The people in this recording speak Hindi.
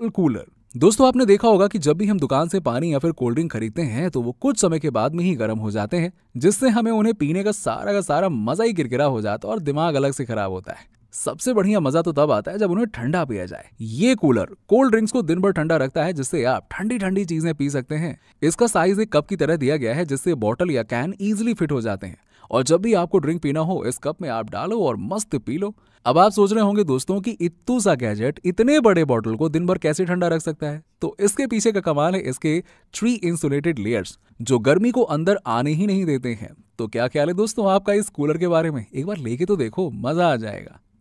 बॉटल कूलर दोस्तों आपने देखा होगा कि जब भी हम दुकान से पानी या फिर कोल्ड ड्रिंक खरीदते हैं तो वो कुछ समय के बाद में ही गर्म हो जाते हैं जिससे हमें उन्हें पीने का सारा का सारा मजा ही गिरगिरा हो जाता है और दिमाग अलग से खराब होता है सबसे बढ़िया मजा तो तब आता है जब उन्हें ठंडा पिया जाए ये कूलर कोल्ड ड्रिंक्स को दिन भर ठंडा रखता है जिससे आप ठंडी ठंडी चीजें पी सकते हैं इसका साइज एक कप की तरह दिया गया है जिससे बॉटल या कैन इजिली फिट हो जाते हैं और जब भी आपको ड्रिंक पीना हो इस कप में आप डालो और मस्त पी लो अब आप सोच रहे होंगे दोस्तों कि इतू सा गैजेट इतने बड़े बॉटल को दिन भर कैसे ठंडा रख सकता है तो इसके पीछे का कमाल है इसके थ्री इंसुलेटेड लेयर्स जो गर्मी को अंदर आने ही नहीं देते हैं तो क्या ख्याल है दोस्तों आपका इस कूलर के बारे में एक बार लेके तो देखो मजा आ जाएगा